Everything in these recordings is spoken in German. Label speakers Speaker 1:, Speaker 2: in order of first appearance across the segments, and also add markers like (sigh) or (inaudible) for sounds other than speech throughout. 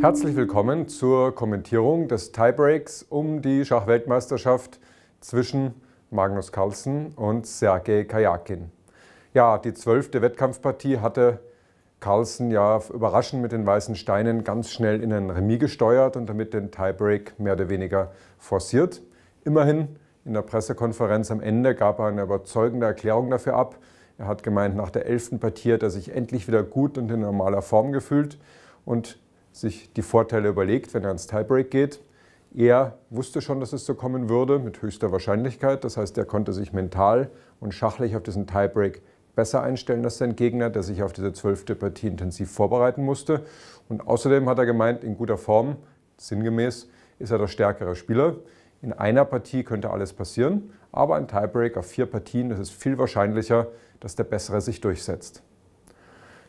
Speaker 1: Herzlich willkommen zur Kommentierung des Tiebreaks um die Schachweltmeisterschaft zwischen Magnus Carlsen und Sergei Kajakin. Ja, die zwölfte Wettkampfpartie hatte Carlsen ja überraschend mit den weißen Steinen ganz schnell in ein Remis gesteuert und damit den Tiebreak mehr oder weniger forciert. Immerhin, in der Pressekonferenz am Ende gab er eine überzeugende Erklärung dafür ab. Er hat gemeint, nach der elften Partie hat er sich endlich wieder gut und in normaler Form gefühlt und sich die Vorteile überlegt, wenn er ans Tiebreak geht. Er wusste schon, dass es so kommen würde, mit höchster Wahrscheinlichkeit. Das heißt, er konnte sich mental und schachlich auf diesen Tiebreak besser einstellen als sein Gegner, der sich auf diese zwölfte Partie intensiv vorbereiten musste. Und außerdem hat er gemeint, in guter Form, sinngemäß, ist er der stärkere Spieler. In einer Partie könnte alles passieren, aber ein Tiebreak auf vier Partien, das ist viel wahrscheinlicher, dass der Bessere sich durchsetzt.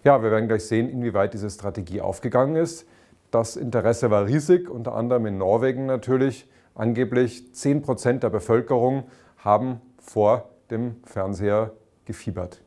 Speaker 1: Ja, wir werden gleich sehen, inwieweit diese Strategie aufgegangen ist. Das Interesse war riesig, unter anderem in Norwegen natürlich. Angeblich 10 Prozent der Bevölkerung haben vor dem Fernseher gefiebert.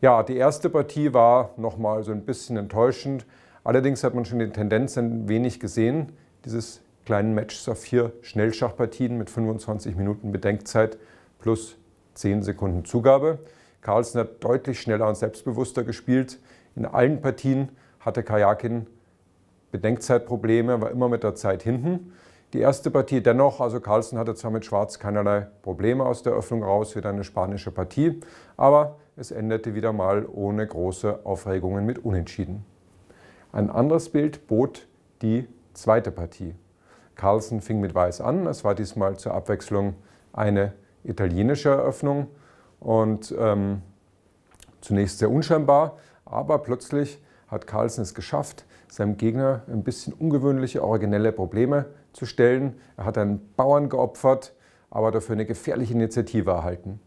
Speaker 1: Ja, die erste Partie war nochmal so ein bisschen enttäuschend. Allerdings hat man schon die Tendenz ein wenig gesehen. Dieses kleinen Match vier Schnellschachpartien mit 25 Minuten Bedenkzeit plus 10 Sekunden Zugabe. Carlsen hat deutlich schneller und selbstbewusster gespielt. In allen Partien hatte Kajakin Bedenkzeitprobleme, war immer mit der Zeit hinten. Die erste Partie dennoch, also Carlsen hatte zwar mit Schwarz keinerlei Probleme aus der Öffnung raus, wieder eine spanische Partie, aber es endete wieder mal ohne große Aufregungen mit Unentschieden. Ein anderes Bild bot die zweite Partie. Carlsen fing mit Weiß an, es war diesmal zur Abwechslung eine italienische Eröffnung. Und ähm, zunächst sehr unscheinbar, aber plötzlich hat Carlsen es geschafft, seinem Gegner ein bisschen ungewöhnliche, originelle Probleme zu stellen. Er hat einen Bauern geopfert, aber dafür eine gefährliche Initiative erhalten.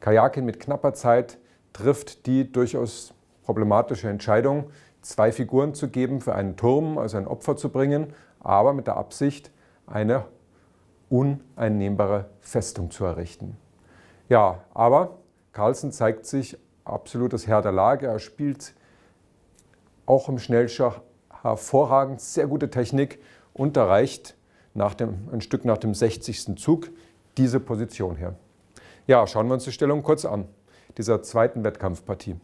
Speaker 1: Kajakin mit knapper Zeit trifft die durchaus problematische Entscheidung, zwei Figuren zu geben für einen Turm, also ein Opfer zu bringen, aber mit der Absicht, eine uneinnehmbare Festung zu errichten. Ja, aber Carlsen zeigt sich absolut das Herr der Lage. Er spielt auch im Schnellschach hervorragend, sehr gute Technik und erreicht nach dem, ein Stück nach dem 60. Zug diese Position her. Ja, schauen wir uns die Stellung kurz an, dieser zweiten Wettkampfpartie.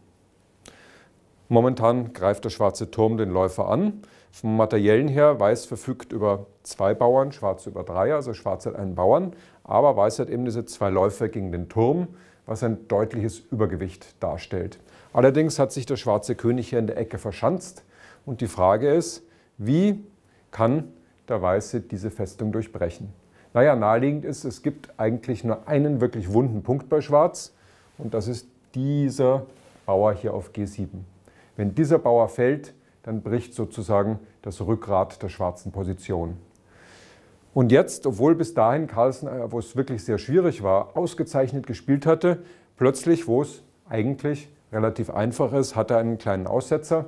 Speaker 1: Momentan greift der schwarze Turm den Läufer an. Vom Materiellen her, Weiß verfügt über zwei Bauern, Schwarz über drei, also Schwarz hat einen Bauern aber Weiß hat eben diese zwei Läufe gegen den Turm, was ein deutliches Übergewicht darstellt. Allerdings hat sich der schwarze König hier in der Ecke verschanzt und die Frage ist, wie kann der Weiße diese Festung durchbrechen? Naja, naheliegend ist, es gibt eigentlich nur einen wirklich wunden Punkt bei Schwarz und das ist dieser Bauer hier auf G7. Wenn dieser Bauer fällt, dann bricht sozusagen das Rückgrat der schwarzen Position. Und jetzt, obwohl bis dahin Carlsen, äh, wo es wirklich sehr schwierig war, ausgezeichnet gespielt hatte, plötzlich, wo es eigentlich relativ einfach ist, hat er einen kleinen Aussetzer.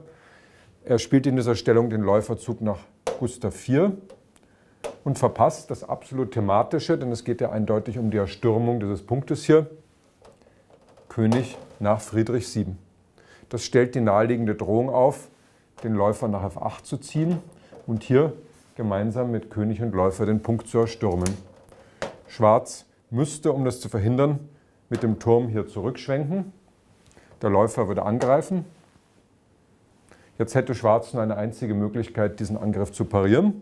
Speaker 1: Er spielt in dieser Stellung den Läuferzug nach Gustav IV und verpasst das absolut thematische, denn es geht ja eindeutig um die Erstürmung dieses Punktes hier. König nach Friedrich VII. Das stellt die naheliegende Drohung auf, den Läufer nach F8 zu ziehen. Und hier gemeinsam mit König und Läufer den Punkt zu erstürmen. Schwarz müsste, um das zu verhindern, mit dem Turm hier zurückschwenken. Der Läufer würde angreifen. Jetzt hätte Schwarz nur eine einzige Möglichkeit, diesen Angriff zu parieren.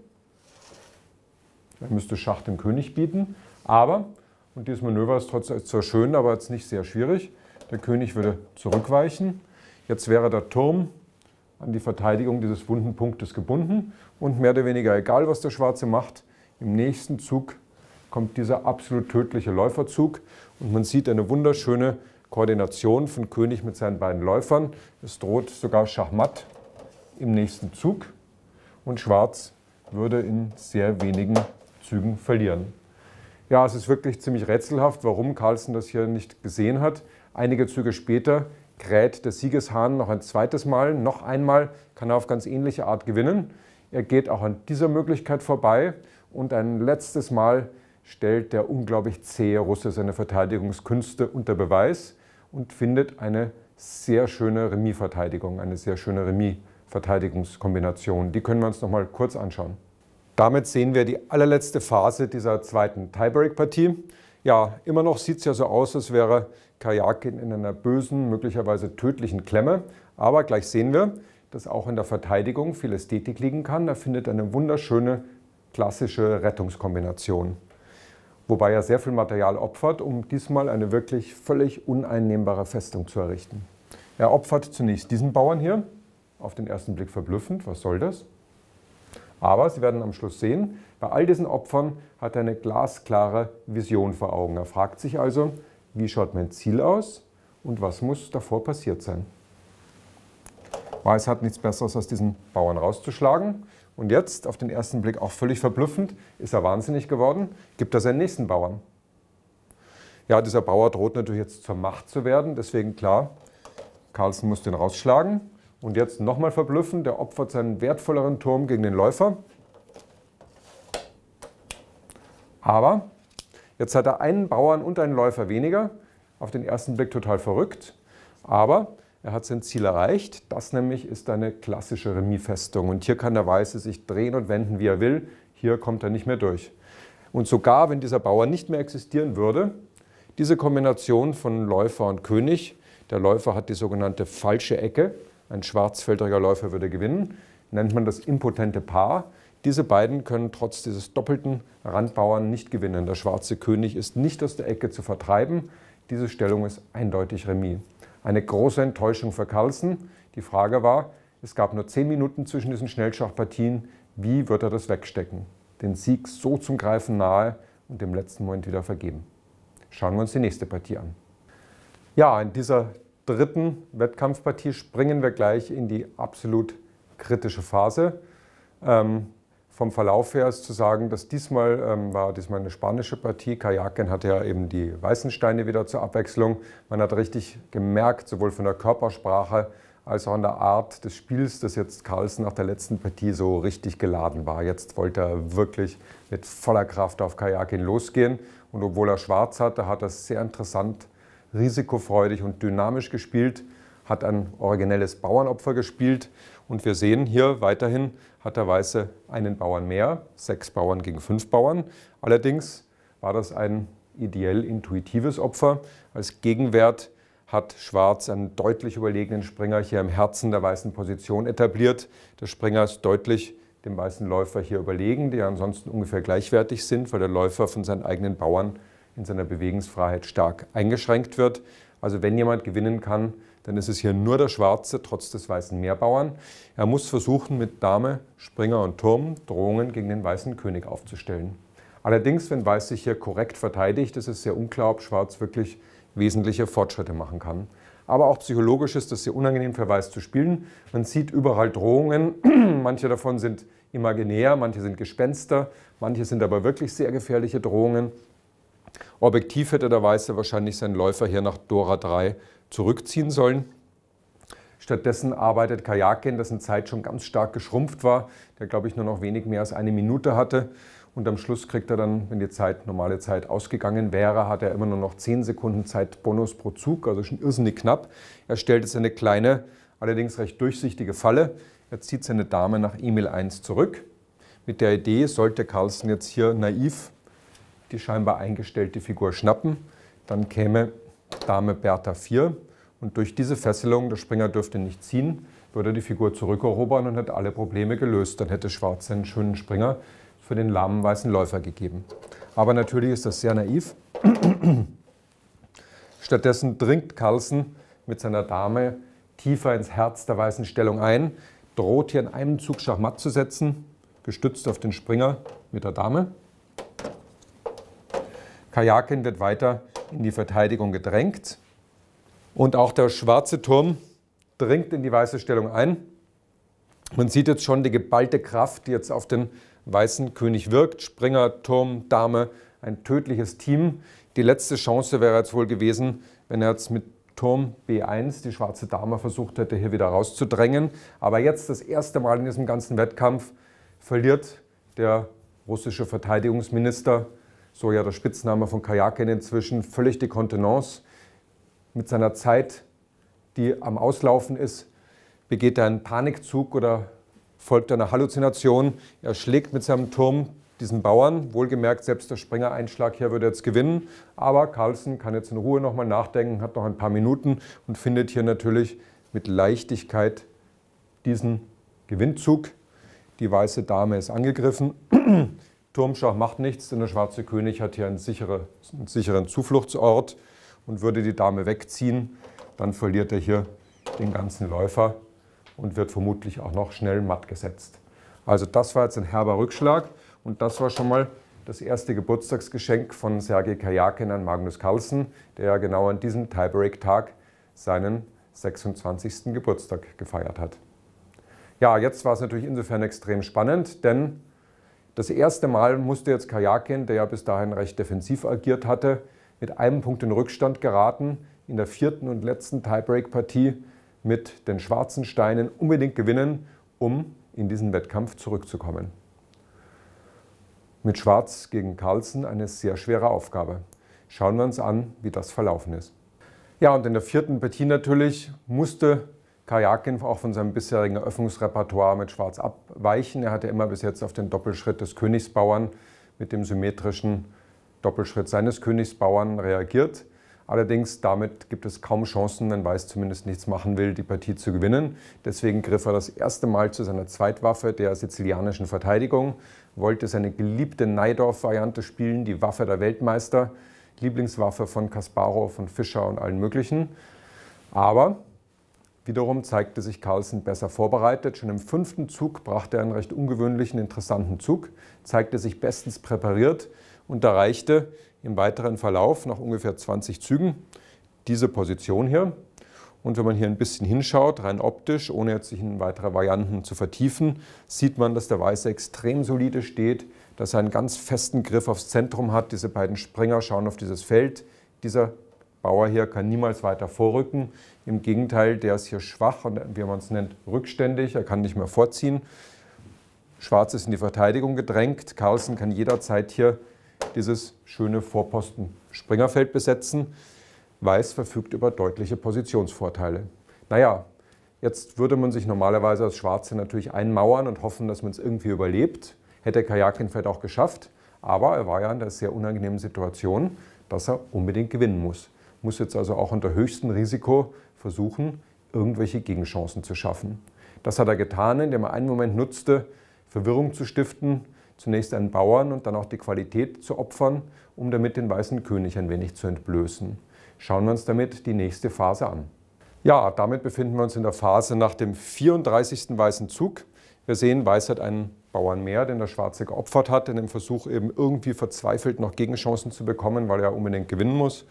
Speaker 1: Er müsste Schach dem König bieten. Aber, und dieses Manöver ist trotz, zwar schön, aber jetzt nicht sehr schwierig, der König würde zurückweichen. Jetzt wäre der Turm an die Verteidigung dieses wunden Punktes gebunden und mehr oder weniger egal, was der Schwarze macht, im nächsten Zug kommt dieser absolut tödliche Läuferzug und man sieht eine wunderschöne Koordination von König mit seinen beiden Läufern. Es droht sogar Schachmatt im nächsten Zug und Schwarz würde in sehr wenigen Zügen verlieren. Ja, es ist wirklich ziemlich rätselhaft, warum Carlsen das hier nicht gesehen hat. Einige Züge später kräht der Siegeshahn noch ein zweites Mal. Noch einmal kann er auf ganz ähnliche Art gewinnen. Er geht auch an dieser Möglichkeit vorbei und ein letztes Mal stellt der unglaublich zähe Russe seine Verteidigungskünste unter Beweis und findet eine sehr schöne Remis-Verteidigung, eine sehr schöne Remis-Verteidigungskombination. Die können wir uns noch mal kurz anschauen. Damit sehen wir die allerletzte Phase dieser zweiten Tiebreak-Partie. Ja, immer noch sieht es ja so aus, als wäre Kajakin in einer bösen, möglicherweise tödlichen Klemme. Aber gleich sehen wir, dass auch in der Verteidigung viel Ästhetik liegen kann. Er findet eine wunderschöne klassische Rettungskombination. Wobei er sehr viel Material opfert, um diesmal eine wirklich völlig uneinnehmbare Festung zu errichten. Er opfert zunächst diesen Bauern hier. Auf den ersten Blick verblüffend, was soll das? Aber Sie werden am Schluss sehen, bei all diesen Opfern hat er eine glasklare Vision vor Augen. Er fragt sich also, wie schaut mein Ziel aus und was muss davor passiert sein. Weiß hat nichts Besseres, als diesen Bauern rauszuschlagen. Und jetzt, auf den ersten Blick auch völlig verblüffend, ist er wahnsinnig geworden, gibt er seinen nächsten Bauern. Ja, dieser Bauer droht natürlich jetzt zur Macht zu werden, deswegen klar, Carlsen muss den rausschlagen. Und jetzt nochmal verblüffend, der opfert seinen wertvolleren Turm gegen den Läufer. Aber Jetzt hat er einen Bauern und einen Läufer weniger. Auf den ersten Blick total verrückt. Aber er hat sein Ziel erreicht. Das nämlich ist eine klassische Remis-Festung. Und hier kann der Weiße sich drehen und wenden, wie er will. Hier kommt er nicht mehr durch. Und sogar wenn dieser Bauer nicht mehr existieren würde, diese Kombination von Läufer und König, der Läufer hat die sogenannte falsche Ecke, ein schwarzfeldriger Läufer würde gewinnen, nennt man das impotente Paar. Diese beiden können trotz dieses doppelten Randbauern nicht gewinnen. Der schwarze König ist nicht aus der Ecke zu vertreiben. Diese Stellung ist eindeutig Remis. Eine große Enttäuschung für Carlsen. Die Frage war, es gab nur zehn Minuten zwischen diesen Schnellschachpartien. Wie wird er das wegstecken? Den Sieg so zum Greifen nahe und im letzten Moment wieder vergeben. Schauen wir uns die nächste Partie an. Ja, in dieser dritten Wettkampfpartie springen wir gleich in die absolut kritische Phase. Ähm, vom Verlauf her ist zu sagen, dass diesmal ähm, war diesmal eine spanische Partie. Kajaken hatte ja eben die weißen Steine wieder zur Abwechslung. Man hat richtig gemerkt, sowohl von der Körpersprache als auch an der Art des Spiels, dass jetzt Carlsen nach der letzten Partie so richtig geladen war. Jetzt wollte er wirklich mit voller Kraft auf Kajaken losgehen. Und obwohl er schwarz hatte, hat er sehr interessant, risikofreudig und dynamisch gespielt hat ein originelles Bauernopfer gespielt. Und wir sehen hier weiterhin hat der Weiße einen Bauern mehr, sechs Bauern gegen fünf Bauern. Allerdings war das ein ideell intuitives Opfer. Als Gegenwert hat Schwarz einen deutlich überlegenen Springer hier im Herzen der weißen Position etabliert. Der Springer ist deutlich dem weißen Läufer hier überlegen, die ansonsten ungefähr gleichwertig sind, weil der Läufer von seinen eigenen Bauern in seiner Bewegungsfreiheit stark eingeschränkt wird. Also wenn jemand gewinnen kann, dann ist es hier nur der Schwarze, trotz des weißen Meerbauern. Er muss versuchen, mit Dame, Springer und Turm Drohungen gegen den weißen König aufzustellen. Allerdings, wenn Weiß sich hier korrekt verteidigt, ist es sehr unklar, ob Schwarz wirklich wesentliche Fortschritte machen kann. Aber auch psychologisch ist es sehr unangenehm für Weiß zu spielen. Man sieht überall Drohungen. (clears throat) manche davon sind imaginär, manche sind Gespenster, manche sind aber wirklich sehr gefährliche Drohungen. Objektiv hätte der Weiße wahrscheinlich seinen Läufer hier nach Dora 3 zurückziehen sollen. Stattdessen arbeitet Kajakin, dessen Zeit schon ganz stark geschrumpft war, der glaube ich nur noch wenig mehr als eine Minute hatte. Und am Schluss kriegt er dann, wenn die Zeit, normale Zeit ausgegangen wäre, hat er immer nur noch 10 Sekunden Zeitbonus pro Zug, also schon irrsinnig knapp. Er stellt jetzt eine kleine, allerdings recht durchsichtige Falle. Er zieht seine Dame nach E-Mail 1 zurück. Mit der Idee, sollte Carlsen jetzt hier naiv die scheinbar eingestellte Figur schnappen, dann käme Dame Bertha 4 und durch diese Fesselung, der Springer dürfte nicht ziehen, würde die Figur zurückerobern und hätte alle Probleme gelöst. Dann hätte Schwarz einen schönen Springer für den lahmen weißen Läufer gegeben. Aber natürlich ist das sehr naiv. (clears throat) Stattdessen dringt Carlsen mit seiner Dame tiefer ins Herz der weißen Stellung ein, droht hier in einem Zug Schachmatt zu setzen, gestützt auf den Springer mit der Dame. Kajakin wird weiter in die Verteidigung gedrängt. Und auch der schwarze Turm dringt in die weiße Stellung ein. Man sieht jetzt schon die geballte Kraft, die jetzt auf den weißen König wirkt. Springer, Turm, Dame, ein tödliches Team. Die letzte Chance wäre jetzt wohl gewesen, wenn er jetzt mit Turm B1 die schwarze Dame versucht hätte, hier wieder rauszudrängen. Aber jetzt das erste Mal in diesem ganzen Wettkampf verliert der russische Verteidigungsminister, so ja der Spitzname von Kajakin inzwischen, völlig die Kontenance mit seiner Zeit, die am Auslaufen ist, begeht er einen Panikzug oder folgt einer Halluzination. Er schlägt mit seinem Turm diesen Bauern. Wohlgemerkt, selbst der Springereinschlag hier würde jetzt gewinnen. Aber Carlsen kann jetzt in Ruhe nochmal nachdenken, hat noch ein paar Minuten und findet hier natürlich mit Leichtigkeit diesen Gewinnzug. Die weiße Dame ist angegriffen. (clears throat) Turmschach macht nichts, denn der schwarze König hat hier einen, sichere, einen sicheren Zufluchtsort und würde die Dame wegziehen, dann verliert er hier den ganzen Läufer und wird vermutlich auch noch schnell matt gesetzt. Also das war jetzt ein herber Rückschlag und das war schon mal das erste Geburtstagsgeschenk von Sergei Kajakin an Magnus Carlsen, der ja genau an diesem Tiebreak-Tag seinen 26. Geburtstag gefeiert hat. Ja, jetzt war es natürlich insofern extrem spannend, denn das erste Mal musste jetzt Kajakin, der ja bis dahin recht defensiv agiert hatte, mit einem Punkt in Rückstand geraten, in der vierten und letzten Tiebreak-Partie mit den schwarzen Steinen unbedingt gewinnen, um in diesen Wettkampf zurückzukommen. Mit Schwarz gegen Carlsen eine sehr schwere Aufgabe. Schauen wir uns an, wie das verlaufen ist. Ja, und in der vierten Partie natürlich musste Kajakin auch von seinem bisherigen Eröffnungsrepertoire mit Schwarz abweichen. Er hatte immer bis jetzt auf den Doppelschritt des Königsbauern mit dem symmetrischen Doppelschritt seines Königsbauern reagiert. Allerdings damit gibt es kaum Chancen, wenn Weiß zumindest nichts machen will, die Partie zu gewinnen. Deswegen griff er das erste Mal zu seiner Zweitwaffe, der sizilianischen Verteidigung, wollte seine geliebte Neidorf-Variante spielen, die Waffe der Weltmeister, Lieblingswaffe von Kasparov, von Fischer und allen möglichen. Aber wiederum zeigte sich Carlsen besser vorbereitet. Schon im fünften Zug brachte er einen recht ungewöhnlichen, interessanten Zug, zeigte sich bestens präpariert und erreichte im weiteren Verlauf nach ungefähr 20 Zügen diese Position hier. Und wenn man hier ein bisschen hinschaut, rein optisch, ohne jetzt sich in weitere Varianten zu vertiefen, sieht man, dass der Weiße extrem solide steht, dass er einen ganz festen Griff aufs Zentrum hat. Diese beiden Springer schauen auf dieses Feld. Dieser Bauer hier kann niemals weiter vorrücken. Im Gegenteil, der ist hier schwach und wie man es nennt, rückständig. Er kann nicht mehr vorziehen. Schwarz ist in die Verteidigung gedrängt. Carlsen kann jederzeit hier dieses schöne Vorposten-Springerfeld besetzen. Weiß verfügt über deutliche Positionsvorteile. Naja, jetzt würde man sich normalerweise als Schwarze natürlich einmauern und hoffen, dass man es irgendwie überlebt. Hätte Kajakin vielleicht auch geschafft. Aber er war ja in der sehr unangenehmen Situation, dass er unbedingt gewinnen muss. Muss jetzt also auch unter höchstem Risiko versuchen, irgendwelche Gegenchancen zu schaffen. Das hat er getan, indem er einen Moment nutzte, Verwirrung zu stiften, zunächst einen Bauern und dann auch die Qualität zu opfern, um damit den weißen König ein wenig zu entblößen. Schauen wir uns damit die nächste Phase an. Ja, damit befinden wir uns in der Phase nach dem 34. weißen Zug. Wir sehen, Weiß hat einen Bauern mehr, den der Schwarze geopfert hat, in dem Versuch eben irgendwie verzweifelt noch Gegenchancen zu bekommen, weil er unbedingt gewinnen muss.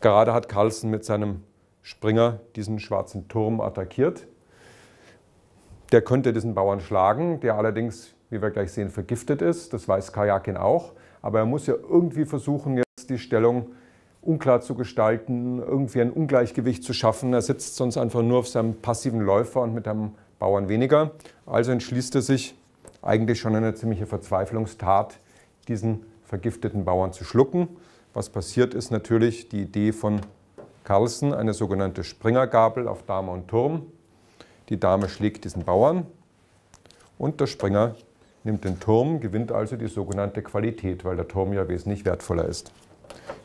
Speaker 1: Gerade hat Carlsen mit seinem Springer diesen schwarzen Turm attackiert. Der könnte diesen Bauern schlagen, der allerdings wie wir gleich sehen, vergiftet ist. Das weiß Kajakin auch. Aber er muss ja irgendwie versuchen, jetzt die Stellung unklar zu gestalten, irgendwie ein Ungleichgewicht zu schaffen. Er sitzt sonst einfach nur auf seinem passiven Läufer und mit einem Bauern weniger. Also entschließt er sich, eigentlich schon eine ziemliche Verzweiflungstat, diesen vergifteten Bauern zu schlucken. Was passiert ist natürlich die Idee von Carlsen, eine sogenannte Springergabel auf Dame und Turm. Die Dame schlägt diesen Bauern und der Springer nimmt den Turm, gewinnt also die sogenannte Qualität, weil der Turm ja wesentlich wertvoller ist.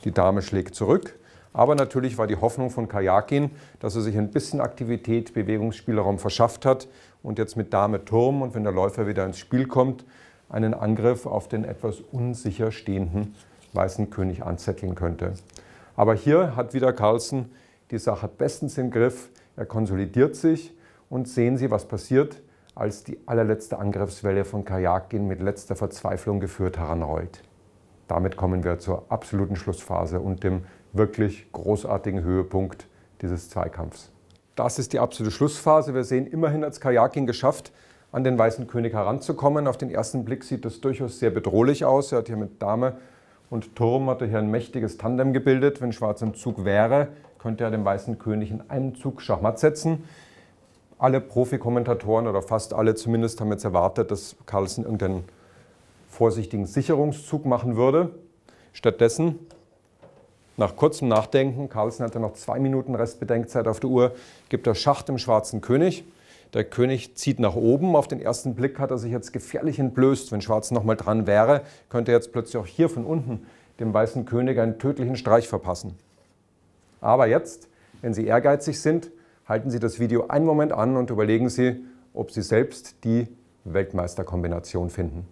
Speaker 1: Die Dame schlägt zurück, aber natürlich war die Hoffnung von Kajakin, dass er sich ein bisschen Aktivität, Bewegungsspielraum verschafft hat und jetzt mit Dame Turm und wenn der Läufer wieder ins Spiel kommt, einen Angriff auf den etwas unsicher stehenden weißen König anzetteln könnte. Aber hier hat wieder Carlsen die Sache bestens im Griff. Er konsolidiert sich und sehen Sie, was passiert als die allerletzte Angriffswelle von Kajakin mit letzter Verzweiflung geführt heranrollt. Damit kommen wir zur absoluten Schlussphase und dem wirklich großartigen Höhepunkt dieses Zweikampfs. Das ist die absolute Schlussphase. Wir sehen immerhin als Kajakin geschafft, an den Weißen König heranzukommen. Auf den ersten Blick sieht das durchaus sehr bedrohlich aus. Er hat hier mit Dame und Turm hat er hier ein mächtiges Tandem gebildet. Wenn Schwarz im Zug wäre, könnte er den Weißen König in einem Zug Schachmatt setzen alle Profi-Kommentatoren oder fast alle zumindest haben jetzt erwartet, dass Carlsen irgendeinen vorsichtigen Sicherungszug machen würde. Stattdessen, nach kurzem Nachdenken, Carlsen hatte noch zwei Minuten Restbedenkzeit auf der Uhr, gibt er Schacht dem schwarzen König. Der König zieht nach oben. Auf den ersten Blick hat er sich jetzt gefährlich entblößt. Wenn Schwarz nochmal dran wäre, könnte er jetzt plötzlich auch hier von unten dem weißen König einen tödlichen Streich verpassen. Aber jetzt, wenn sie ehrgeizig sind, halten Sie das Video einen Moment an und überlegen Sie, ob Sie selbst die Weltmeisterkombination finden.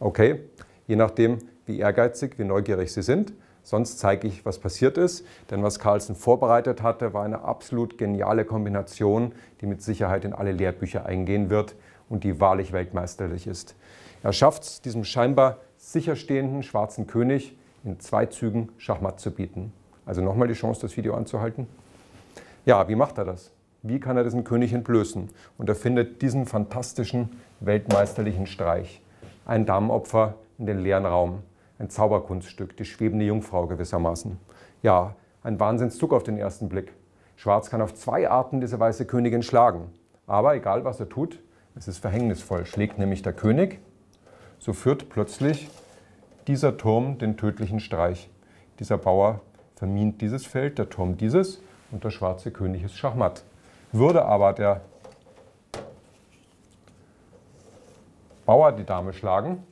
Speaker 1: Okay, je nachdem, wie ehrgeizig, wie neugierig Sie sind. Sonst zeige ich, was passiert ist. Denn was Carlsen vorbereitet hatte, war eine absolut geniale Kombination, die mit Sicherheit in alle Lehrbücher eingehen wird und die wahrlich weltmeisterlich ist. Er schafft es, diesem scheinbar sicherstehenden schwarzen König in zwei Zügen Schachmatt zu bieten. Also nochmal die Chance, das Video anzuhalten. Ja, wie macht er das? Wie kann er diesen König entblößen? Und er findet diesen fantastischen, weltmeisterlichen Streich. Ein Damenopfer in den leeren Raum. Ein Zauberkunststück, die schwebende Jungfrau gewissermaßen. Ja, ein Wahnsinnszug auf den ersten Blick. Schwarz kann auf zwei Arten diese weiße Königin schlagen. Aber egal was er tut, es ist verhängnisvoll. Schlägt nämlich der König, so führt plötzlich dieser Turm den tödlichen Streich. Dieser Bauer vermint dieses Feld, der Turm dieses und der schwarze König ist Schachmatt. Würde aber der Bauer die Dame schlagen,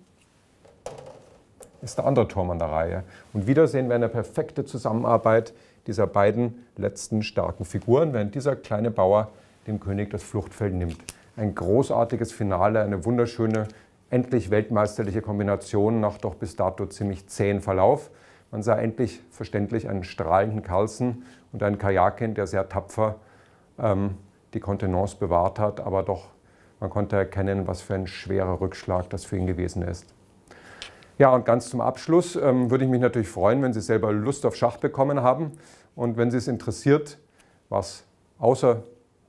Speaker 1: ist der andere Turm an der Reihe. Und wieder sehen wir eine perfekte Zusammenarbeit dieser beiden letzten starken Figuren, während dieser kleine Bauer dem König das Fluchtfeld nimmt. Ein großartiges Finale, eine wunderschöne, endlich weltmeisterliche Kombination nach doch bis dato ziemlich zähen Verlauf. Man sah endlich verständlich einen strahlenden Carlsen und einen Kajakin, der sehr tapfer ähm, die Kontenance bewahrt hat, aber doch man konnte erkennen, was für ein schwerer Rückschlag das für ihn gewesen ist. Ja, und ganz zum Abschluss ähm, würde ich mich natürlich freuen, wenn Sie selber Lust auf Schach bekommen haben und wenn Sie es interessiert, was außer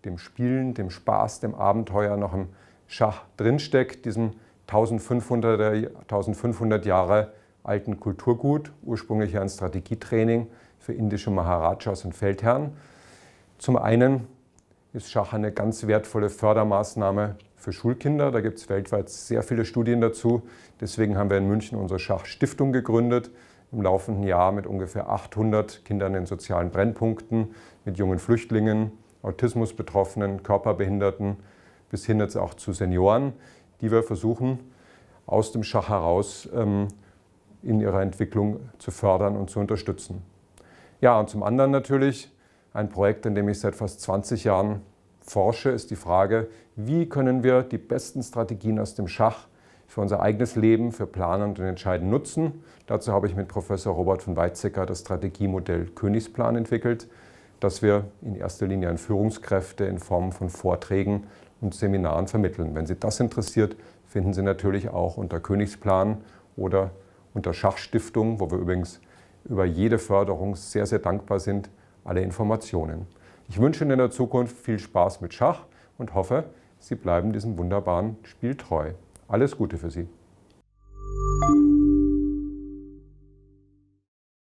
Speaker 1: dem Spielen, dem Spaß, dem Abenteuer noch im Schach drinsteckt, diesem 1500, 1500 äh, Jahre alten Kulturgut, ursprünglich ein Strategietraining für indische Maharajas und Feldherren. Zum einen ist Schach eine ganz wertvolle Fördermaßnahme für Schulkinder. Da gibt es weltweit sehr viele Studien dazu. Deswegen haben wir in München unsere Schachstiftung gegründet. Im laufenden Jahr mit ungefähr 800 Kindern in sozialen Brennpunkten, mit jungen Flüchtlingen, Autismusbetroffenen, Körperbehinderten bis hin jetzt auch zu Senioren, die wir versuchen, aus dem Schach heraus ähm, in ihrer Entwicklung zu fördern und zu unterstützen. Ja, und zum anderen natürlich ein Projekt, in dem ich seit fast 20 Jahren forsche, ist die Frage, wie können wir die besten Strategien aus dem Schach für unser eigenes Leben, für Planen und Entscheiden nutzen. Dazu habe ich mit Professor Robert von Weizsäcker das Strategiemodell Königsplan entwickelt, das wir in erster Linie an Führungskräfte in Form von Vorträgen und Seminaren vermitteln. Wenn Sie das interessiert, finden Sie natürlich auch unter Königsplan oder und der Schachstiftung, wo wir übrigens über jede Förderung sehr, sehr dankbar sind, alle Informationen. Ich wünsche Ihnen in der Zukunft viel Spaß mit Schach und hoffe, Sie bleiben diesem wunderbaren Spiel treu. Alles Gute für Sie.